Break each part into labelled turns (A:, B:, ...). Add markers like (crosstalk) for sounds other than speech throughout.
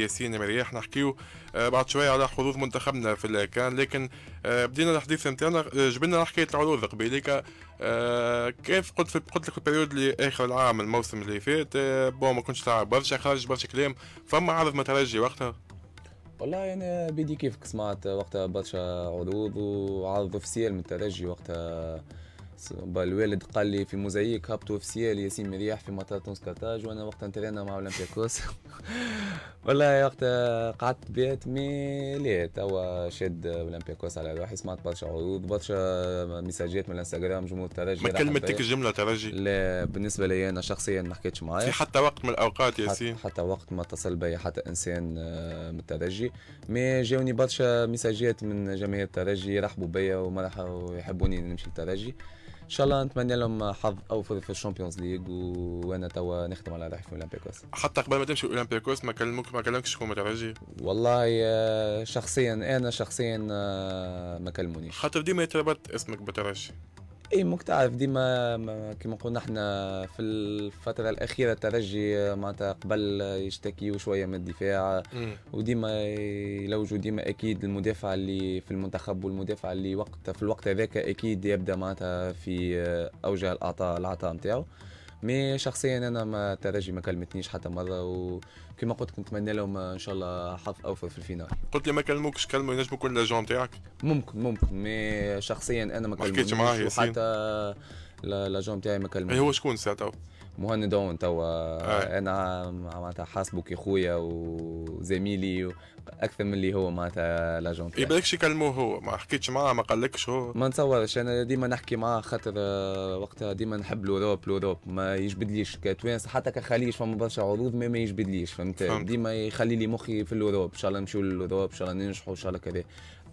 A: ياسين مرياح نحكيو آه، بعد شوية على حظوظ منتخبنا في الكان لكن آه، بدينا الحديث نتاعنا آه، جبنا حكاية العروض قبيليكا كيف قلت في قلت لك البريود اللي اخر العام الموسم اللي فات بون ما كنتش تلعب برشا خرج برشا كلام فما عرض ما ترجي وقتها والله انا يعني بدي
B: كيفك سمعت وقتها برشا عروض وعرض اوفيسيال من الترجي وقتها بالوالد قال لي في موزايك هبطوا في سيال ياسين مرياح في مطار تونس كارتاج وانا وقتها نترينا مع اولمبياكوس (laughs) والله وقتها آه، قعدت بيت مي لا توا شاد اولمبياكوس على روحي سمعت برشا عروض برشا ميساجات من الانستغرام جمهور الترجي ما كلمتك الجمله
A: ترجي لا
B: بالنسبه لي انا شخصيا ما حكيتش معايا في حتى
A: وقت من الاوقات ياسين
B: حتى, حتى وقت ما اتصل بي حتى انسان آه، من الترجي مي جاوني برشا ميساجات من جماهير الترجي يرحبوا بيا ومرحبا ويحبوني نمشي للترجي شاء الله نتمنى لهم حظ اوفر في الشامبيونز ليغ وانا توا نخدم على روحي في اولمبيكوس
A: حتى قبل ما تمشي اولمبيكوس ما كلمك ما كلمكش شكون مترجي
B: والله آه، شخصيا انا شخصيا آه، ما كلمونيش
A: خاطر ديما يتربط اسمك بترجي
B: اي ماك تعرف ديما كيما قلنا احنا في الفتره الاخيره الترجي معناتها قبل يشتكيوا شويه من الدفاع وديما يلوجوا ديما اكيد المدافع اللي في المنتخب والمدافع اللي وقت في الوقت هذاك اكيد يبدا معناتها في اوجه العطاء نتاعو مي شخصيا انا ما ترجي ما كلمتنيش حتى مره وكما قلت نتمنى لهم ان شاء الله حظ اوفر في الفينال
A: قلت لي ما كلموكش كلموا ينجموا كل لاجون نتاعك ممكن
B: ممكن مي شخصيا انا ما كلمتنيش حتى لاجون نتاعي ما كلمونيش إيه، هو شكون ساعتها مهندون توا آه. انا معناتها حاسبك يا خويا وزميلي اكثر من اللي هو معناتها لاجون يعني.
A: يبالكش يكلموه هو ما حكيتش معاه ما قالكش هو ما
B: نتصورش انا ديما نحكي معاه خاطر آه، وقتها ديما نحب لوروب لوروب ما يجبدليش كتوانسه حتى كخليج فما برشا عروض ما يجبدليش فهمت ديما يخلي لي مخي في الاوروب ان شاء الله نمشيو للاوروب ان شاء الله ننجحوا ان شاء الله كذا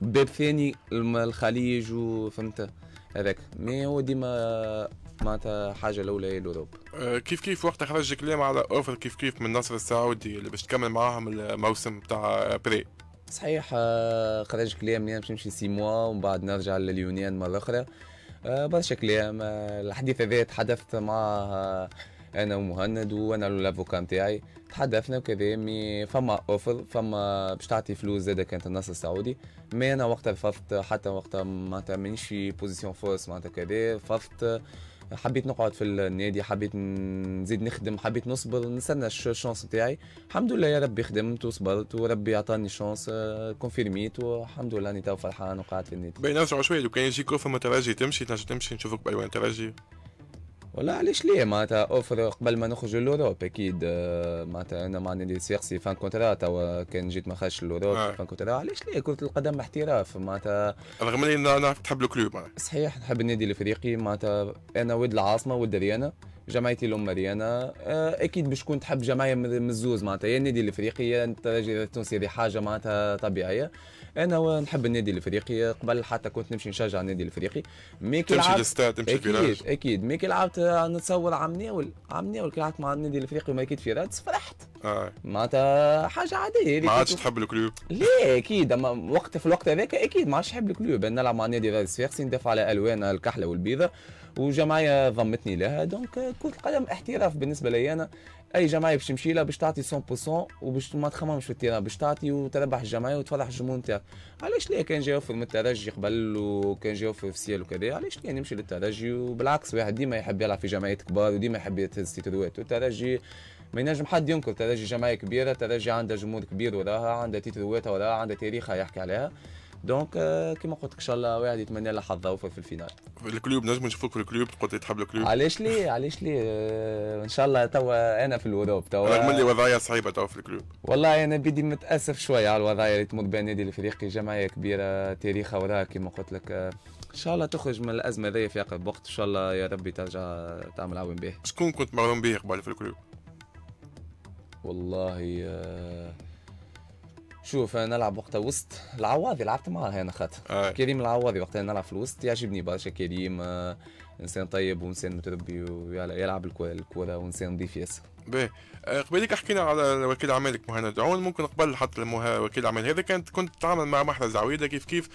B: باب ثاني الخليج
A: وفهمت هذاك مي هو ديما معناتها حاجه الاولى هي الاوروب أه، كيف كيف وقت خرج كلام على اوفر كيف كيف من النصر السعودي اللي باش تكمل معاهم الموسم تاع بري صحيح أه، خرج كلام اللي باش نمشي سي موا ومن بعد
B: نرجع لليونان مره اخرى أه، برشا كلام الحديث هذا تحدثت مع انا ومهند وانا لافوكان نتاعي تحدثنا وكذا مي فما اوفر فما باش تعطي فلوس زاده كانت النصر السعودي مي انا وقتها رفضت حتى وقتها معناتها مانيش في بوزيسيون فورس معناتها كذا رفضت حبيت نقعد في النادي حبيت نزيد نخدم حبيت نصبر نستنى الشانس نتاعي الحمد لله يا ربي خدمت وصبرت وربي عطاني شانس كونفيرميت آه، والحمد لله راني تو فرحان وقعدت في النادي.
A: باهي نرجعوا شويه لو كان يجيك اوفر مترجي تمشي تنجم تمشي نشوفك بالوان تراجي ولا علاش ليه
B: معناتها اوفر قبل ما نخرج لوروب اكيد آه، معناتها انا مع اللي سيرسي فان كونترا توا كان جيت ما خرجش لوروب آه. فان كونترا علاش ليه كره القدم احتراف معناتها
A: رغم اني نعرف تحب الكلوب
B: صحيح نحب النادي الافريقي معناتها انا ولد العاصمه ولد ريانا جمعيتي الام ريانا آه، اكيد باش كنت تحب جمعيه من الزوز معناتها يا النادي الافريقي يا الترجي التونسي هذه حاجه معناتها طبيعيه انا نحب النادي الافريقي قبل حتى كنت نمشي نشجع النادي الافريقي مي كي تمشي للستاد تمشي اكيد اكيد مي كي لعبت نتصور عم ناول عم ناول كي مع النادي الافريقي وما كيت في رادس فرحت آه. معناتها حاجه عاديه ما عادش تحب الكلوب لا اكيد اما وقت في الوقت هذاك اكيد ما عادش نحب الكلوب نلعب مع نادي رادس فيرسي ندافع على الوان الكحله والبيضه وجمعيه ضمتني لها دونك euh, كره القدم احتراف بالنسبه لي انا اي جمعيه باش تمشي لها باش تعطي 100% وباش ما تخممش في التيران باش تعطي وتربح الجمعيه وتفرح الجمهور نتاعك علاش ليه كان جاي يوفر من الترجي قبل وكان جاي يوفر في سيال وكذا علاش ليه نمشي للترجي وبالعكس واحد ديما يحب يلعب في جمعيات كبار وديما يحب يتهز تيتروات والترجي ما ينجم حد ينكر ترجي جمعيه كبيره ترجي عندها جمهور كبير وراها عندها تيتروات وراها عندها تاريخها يحكي عليها دونك آه، كيما قلت لك ان شاء الله
A: واحد يتمنى له حظ في الفينال الكلوب نجم نشوفوك في الكلوب قلت تحب الكلوب علاش ليه
B: علاش ليه آه، ان شاء الله توا انا في الاوروب توا رغم اللي
A: وضعيه صعيبه توا في الكلوب
B: والله انا بدي متاسف شويه على الوضعيه اللي تمر بها النادي الافريقي جمعيه كبيره تاريخها وراها كيما قلت لك آه، ان شاء الله تخرج من الازمه ذي في اقرب وقت ان شاء الله يا ربي ترجع تعمل عوين به شكون كنت معلوم به قبل في الكلوب والله شوف انا نلعب وقتها وسط العواضي لعبت معها انا خاطر آه. كريم العواضي وقتها نلعب في الوسط يعجبني برشا كريم آه، انسان طيب وانسان متربي ويلعب الكوره وانسان نظيف ياسر
A: باهي آه، قبيلك حكينا على وكيل اعمالك مهند عون ممكن قبل حتى وكيل اعمال هذا كانت كنت تتعامل مع محرز عويده كيف كيف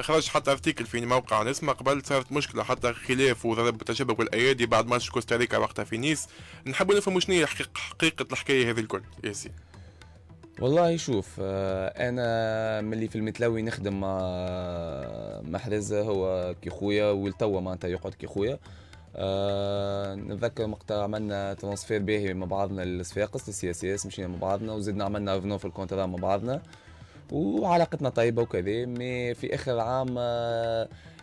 A: خرج حتى ارتيكل في موقع عن اسمه قبل صارت مشكله حتى خلاف وضرب تشابك بالايادي بعد ماتش كوستاريكا وقتها في نيس نحب نفهم شنو هي حقيقه الحكايه هذه الكل ياسين
B: والله شوف آه، انا ملي في المتلوي نخدم مع آه، محرز هو كي خويا ولتوا انت يقعد كي خويا أه نتذكر وقت عملنا ترانسفير باهي مع بعضنا لصفاقس للسي اس اس مشينا مع بعضنا وزدنا عملنا افنو في الكونترا مع بعضنا وعلاقتنا طيبه وكذا مي في اخر عام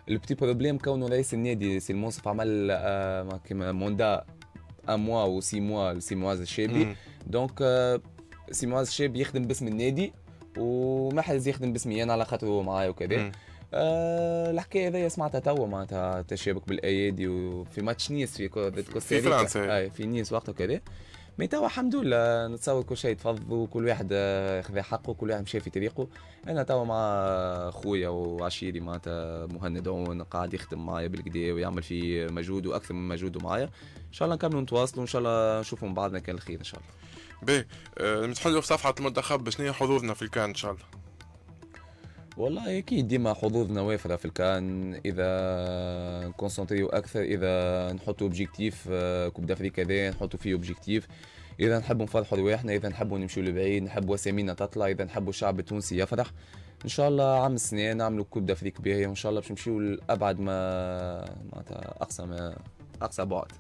B: البتي بروبليم كونه رئيس النادي سي المنصف عمل أه كيما موندا ان موا و سي موا سي مواز الشابي دونك سيمواز شاب يخدم باسم النادي وما يخدم باسمي انا على خاطر معايا وكذا آه الحكايه هذيا سمعتها توا معناتها تشابك بالايادي وفي ماتش نيس في كره في فرنسا آه في نيس وقتها وكذا مي توا الحمد لله نتصور كل شيء تفض وكل واحد آه، خذا حقه كل واحد مشى في طريقه انا توا مع خويا وعشيري معناتها مهند عون قاعد يخدم معايا بالكدا ويعمل في مجهود واكثر من مجهوده معايا ان شاء الله نكملوا نتواصلوا ان شاء الله نشوفوا من بعضنا كان الخير ان شاء الله باهي آه،
A: نتحلوا في صفحه المنتخب شنو هي حظوظنا في الكان ان شاء الله
B: والله اكيد ديما حظوظنا وافره في الكان اذا نكونسونتريو اكثر اذا نحطوا اوبجيكتيف كوب دافريكا هذا نحطوا فيه اوبجيكتيف اذا نحبوا نفرحوا رواحنا اذا نحبوا نمشيو لبعيد نحبوا اسامينا تطلع اذا نحبوا الشعب التونسي يفرح ان شاء الله عام السنه نعملوا كوب دافريك باهيه وان شاء الله باش نمشيو لابعد ما معناتها اقصى ما اقصى بعد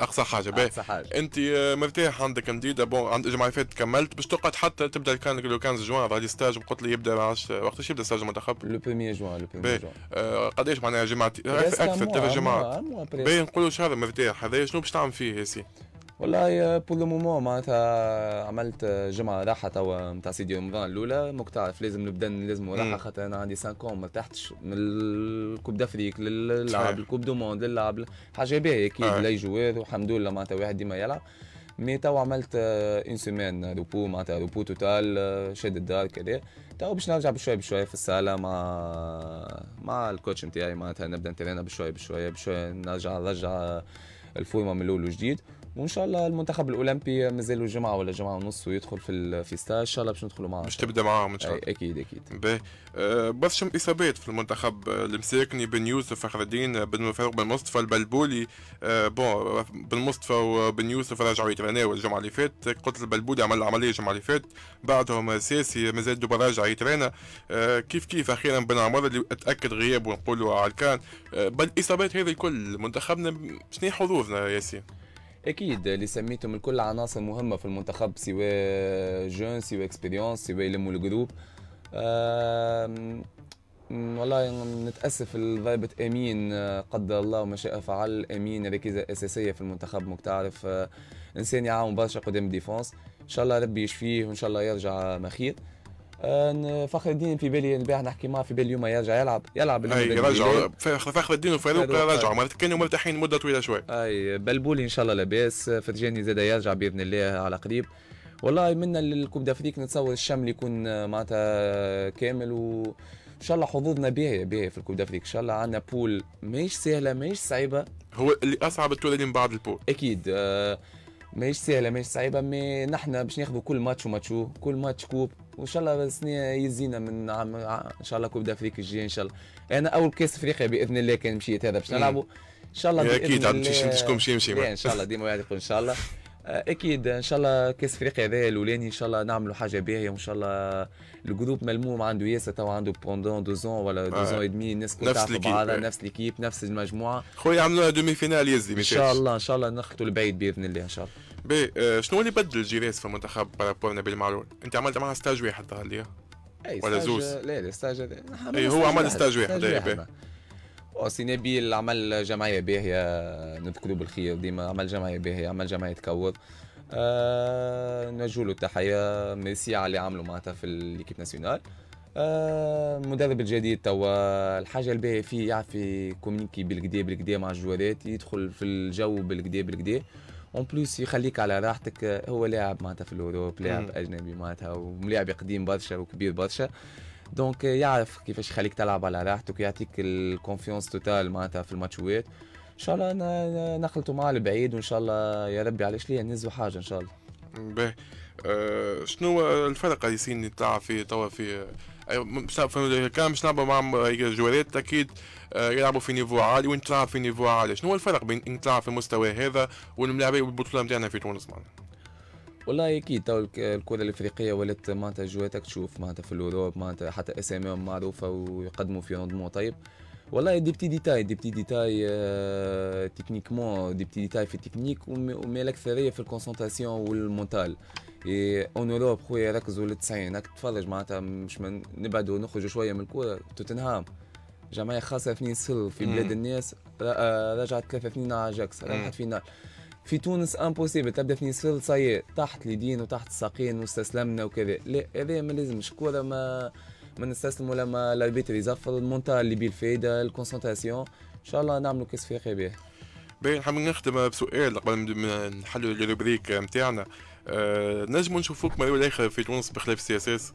B: اقصى حاجه
A: باهي انت آه، مرتاح عندك مديده بون عند الجمعه اللي فاتت كملت باش تقعد حتى تبدا كان لو 15 جوان بعد ستاج قلت لي يبدا معاش وقتاش يبدا ستاج المنتخب لو 1 جوان لو 1 جوان آه، قداش معناها جمعتي اكثر ثلاث جمعات باهي نقولوا شهر مرتاح هذا شنو باش تعمل فيه يا سي
B: والله بور لو مومون معناتها عملت آه، جمعه راحه توا نتاع سيدي رمضان الاولى ماك تعرف لازم نبدا لازم راحه خاطر انا عندي 5 ما تحتش من الكوب دافريك للعب الكوب دو موند للعب حاجه باهيه اكيد لي جوار والحمد لله معناتها واحد ديما يلعب مي تو عملت اون سيمين روبو معناتها روبو توتال شاد الدار كذا تو باش نرجع بشوية بشوية في الصاله مع مع الكوتش نتاعي معناتها نبدا نترينا بشوية بشوية بشوية نرجع نرجع الفورمه من الاول وجديد وان شاء الله المنتخب الاولمبي مازالوا جمعه ولا جمعه ونص ويدخل في في ان شاء الله باش ندخلوا
A: معاه باش تبدا معاهم ان شاء الله اكيد اكيد باهي برشا اصابات في المنتخب أه، المساكني بن يوسف فخر الدين أه، بن فاروق بن مصطفى البلبولي أه، بون بن مصطفى وبن يوسف رجعوا يترناوا الجمعه اللي فاتت قلت البلبولي عمل عمليه الجمعه اللي فاتت بعدهم ساسي مازال دوبا راجع يترانا كيف كيف اخيرا بن عمر اللي اتاكد غيابه ونقولوا على الكان بالإصابات هذه الكل منتخبنا شنو حظوظنا ياسين؟
B: اكيد اللي سميتهم الكل عناصر مهمه في المنتخب سواء جون سواء اكسبيريونس سواء يلموا الجروب والله نتاسف لضربه امين قدر الله وما شاء فعل امين ركيزه اساسيه في المنتخب مكتعرف آه، انسان يعاون برشا قدام ديفونس ان شاء الله ربي يشفيه وان شاء الله يرجع مخير آه، فخر الدين في بالي البارح نحكي معاه في بالي اليوم يرجع يلعب يلعب اي يرجع
A: فخر الدين وفاروق رجعوا معناتها كانوا مرتاحين مده طويله شوي اي بلبولي ان شاء الله
B: لاباس فرجاني زاد يرجع باذن الله على قريب والله منا الكوب دافريك نتصور الشمل يكون آه، معناتها كامل و ان شاء الله حظوظنا باهيه باهيه في الكوب دافريك ان شاء الله عندنا بول ماهيش سهله ماهيش صعيبه هو اللي اصعب التور اللي من بعد البول اكيد آه ماهيش سهله ماهيش صعيبه مي نحن باش ناخذوا كل ماتش وماتشو كل ماتش كوب وان شاء الله السنه يزينا من عام ان شاء الله كوب دافريك الجاي ان شاء الله انا اول كاس افريقيا باذن الله كان مشيت هذا باش نلعبوا ان شاء الله إيه، اكيد عاد شكون مشي يمشي إيه، ان شاء الله ديما يعطيكم ان شاء الله آه، اكيد ان شاء الله كاس افريقيا هذا الاولاني ان شاء الله نعملوا حاجه باهيه وان شاء الله الجروب ملموم عنده ياسر تو عنده بوندون دوزون ولا دوزون آه. ادمي الناس كلها تعرف بعضها آه. نفس
A: الاكيب نفس المجموعه
B: خويا عملوها دومي فينال يزي ان شاء الله ان شاء الله نخطوا البعيد
A: باذن الله ان شاء الله بي آه، شنو اللي بدل جيريس في المنتخب بارابور نبيل معلول؟ انت عملت معها ستاج واحد تهليا اي ولا زوز لا
B: لا ستاج اي هو عمل ستاج واحد, إيه، او سي نبيل عمل جمعية باهية نذكروا بالخير ديما عمل جمعية باهية عمل جمعية تكور آه نوجه له التحية ميرسي على اللي عملوا معناتها في ليكيب ناسيونال آه المدرب الجديد توا الحاجة الباهية فيه يعرف يكومينيكي بالكدا بالكدا مع الجوارات يدخل في الجو بالكدا بالكدا اون بليس يخليك على راحتك هو لاعب معناتها في الاوروب لاعب اجنبي معناتها ولاعب قديم برشا وكبير برشا دونك يعرف كيفاش يخليك تلعب على راحتك ويعطيك الكونفيونس توتال معناتها في الماتشوات ان شاء الله انا نخلطوا مع البعيد وان شاء الله يا ربي علاش ليه نهزوا حاجه ان شاء الله
A: باهي أه شنو الفرق ياسين اللي تلعب فيه توا في كان مش نلعبوا مع جواريت اكيد آه، يلعبوا في نيفو عالي وانت تلعب في نيفو عالي شنو هو الفرق بين انك تلعب في المستوى هذا والملاعبين والبطوله نتاعنا في تونس معنا والله اكيد تو الكره الافريقيه ولات معناتها
B: جواتك تشوف معناتها في الاوروب معناتها حتى اساميهم معروفه ويقدموا في روندمون طيب والله دي بتي ديتاي دي بتي ديتاي تكنيكمون دي بتي ديتاي في التكنيك ومي الاكثريه في الكونسنتراسيون والمونتال اون اوروب خويا ركزوا للتسعين راك تفرج معناتها مش من نبعدوا نخرجوا شويه من الكوره توتنهام جمعيه خاصه في سل في بلاد الناس رجعت ثلاثة اثنين على جاكس راحت فينال في تونس امبوسيبل تبدا في سل صاير تحت اليدين وتحت الساقين واستسلمنا وكذا لا هذا ما لازمش كوره ما ما نستسلموا لما الاربيتر يزفر المونتا اللي بالفايده الكونسنتراسيون ان شاء الله نعملوا كاس افريقيا به
A: باهي نحب نختم بسؤال قبل ما نحلوا الروبريك نتاعنا آه، نجم نشوفوك مرة الاخر في تونس بخلاف سي اس اس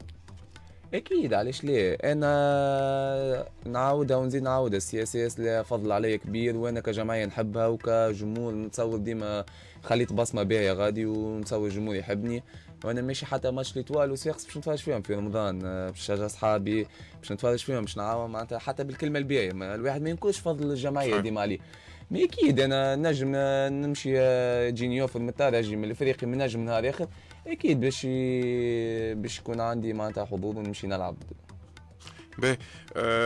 B: اكيد علاش لا انا نعاودها ونزيد نعاودها السي اس اس فضل عليا كبير وانا كجمعيه نحبها وكجمهور نتصور ديما خليت بصمه باهيه غادي ونتصور الجمهور يحبني وانا ماشي حتى ماتش ليتوال وسيركس باش نتفرج فيهم في رمضان باش نشجع صحابي باش نتفرج فيهم باش نعاون معناتها حتى بالكلمه الباهيه الواحد ما ينكرش فضل الجمعيه ديما عليه مي اكيد انا نجم نمشي تجيني آه، اوفر من الترجي من الافريقي من نجم نهار اخر اكيد باش باش يكون عندي معناتها حظوظ ونمشي نلعب
A: باهي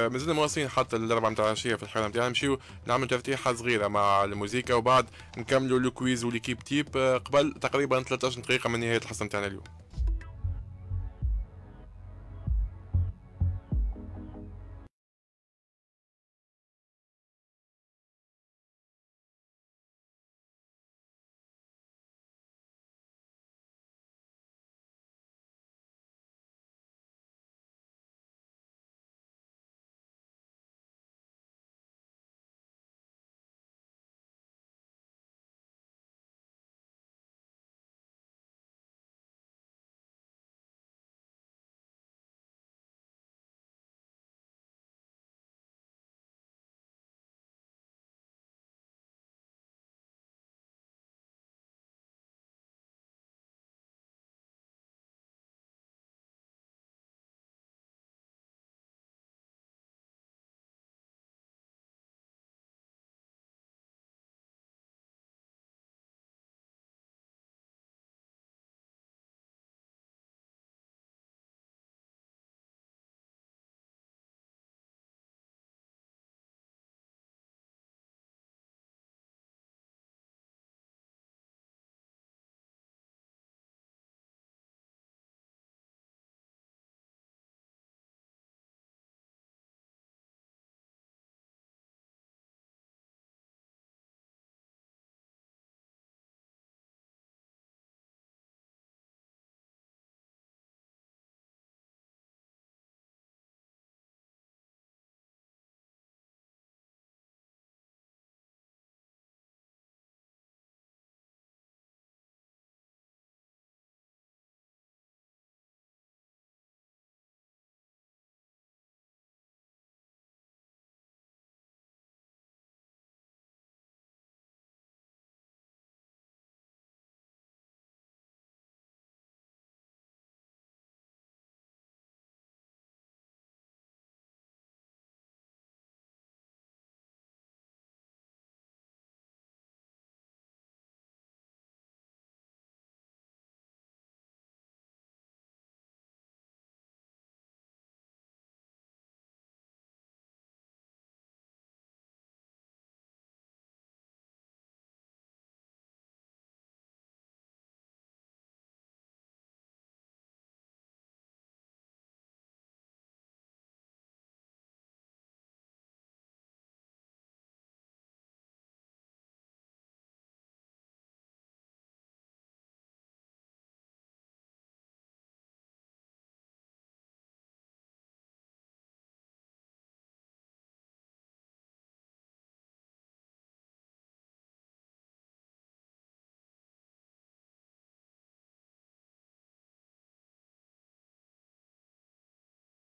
A: مازلنا مواصلين حتى الاربعه نتاع العشيه في الحلقه نتاعنا نمشيو نعملوا تفتيحه صغيره مع الموزيكا وبعد نكملوا لو كويز وليكيب تيب آه، قبل تقريبا 13 دقيقه من نهايه الحصه نتاعنا اليوم